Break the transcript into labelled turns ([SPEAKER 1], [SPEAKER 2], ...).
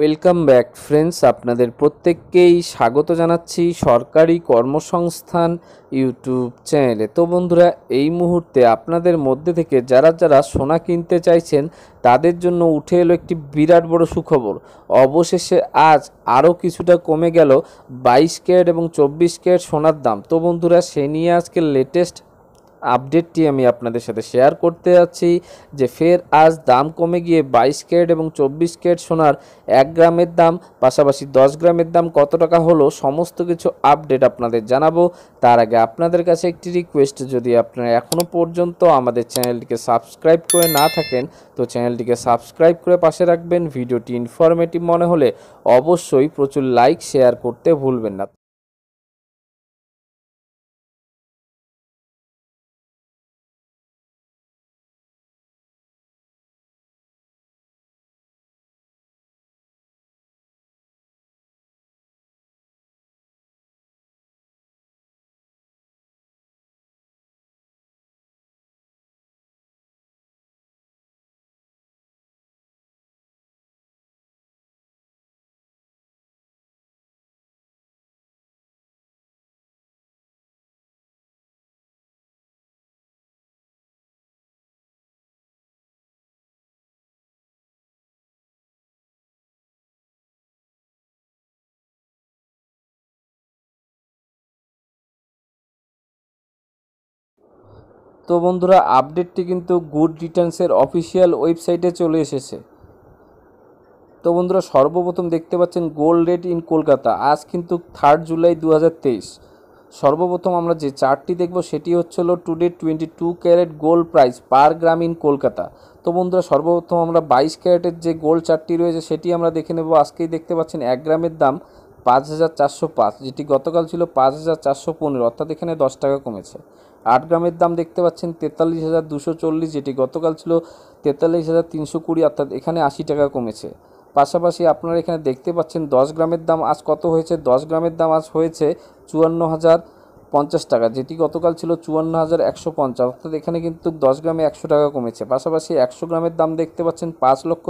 [SPEAKER 1] welcome back friends আপনাদের প্রত্যেককেই স্বাগত জানাচ্ছি সরকারি কর্মসংস্থান ইউটিউব চ্যানেলে তো বন্ধুরা এই মুহূর্তে আপনাদের মধ্যে থেকে যারা যারা সোনা কিনতে চাইছেন তাদের জন্য উঠে এলো একটি বিরাট বড় সুখবর অবশেষে আজ আরও কিছুটা কমে গেল বাইশ ক্যারেট এবং চব্বিশ ক্যারেট সোনার দাম তো বন্ধুরা সে নিয়ে আজকে লেটেস্ট আপডেটটি আমি আপনাদের সাথে শেয়ার করতে যাচ্ছি যে ফের আজ দাম কমে গিয়ে বাইশ ক্যারেট এবং চব্বিশ ক্যারেট সোনার এক গ্রামের দাম পাশাপাশি দশ গ্রামের দাম কত টাকা হলো সমস্ত কিছু আপডেট আপনাদের জানাবো তার আগে আপনাদের কাছে একটি রিকোয়েস্ট যদি আপনারা এখনও পর্যন্ত আমাদের চ্যানেলটিকে সাবস্ক্রাইব করে না থাকেন তো চ্যানেলটিকে সাবস্ক্রাইব করে পাশে রাখবেন ভিডিওটি ইনফরমেটিভ মনে হলে অবশ্যই প্রচুর লাইক শেয়ার করতে ভুলবেন না তো বন্ধুরা আপডেটটি কিন্তু গুড রিটার্নসের অফিসিয়াল ওয়েবসাইটে চলে এসেছে তো বন্ধুরা সর্বপ্রথম দেখতে পাচ্ছেন গোল্ড রেট ইন কলকাতা আজ কিন্তু থার্ড জুলাই দু সর্বপ্রথম আমরা যে চারটি দেখব সেটি হচ্ছিল today twenty two carat gold price per gram in Kolkata তো বন্ধুরা সর্বপ্রথম আমরা বাইশ ক্যারেটের যে গোল্ড চারটি রয়েছে সেটি আমরা দেখে নেব আজকেই দেখতে পাচ্ছেন এক গ্রামের দাম পাঁচ হাজার চারশো পাঁচ যেটি গতকাল ছিল পাঁচ হাজার চারশো পনেরো অর্থাৎ এখানে দশ টাকা কমেছে আট গ্রামের দাম দেখতে পাচ্ছেন তেতাল্লিশ হাজার দুশো চল্লিশ যেটি গতকাল ছিল তেতাল্লিশ হাজার তিনশো কুড়ি অর্থাৎ এখানে আশি টাকা কমেছে পাশাপাশি আপনারা এখানে দেখতে পাচ্ছেন দশ গ্রামের দাম আজ কত হয়েছে দশ গ্রামের দাম আজ হয়েছে চুয়ান্ন হাজার পঞ্চাশ টাকা যেটি গতকাল ছিল চুয়ান্ন হাজার একশো পঞ্চাশ অর্থাৎ এখানে কিন্তু দশ গ্রামে একশো টাকা কমেছে পাশাপাশি একশো গ্রামের দাম দেখতে পাচ্ছেন পাঁচ লক্ষ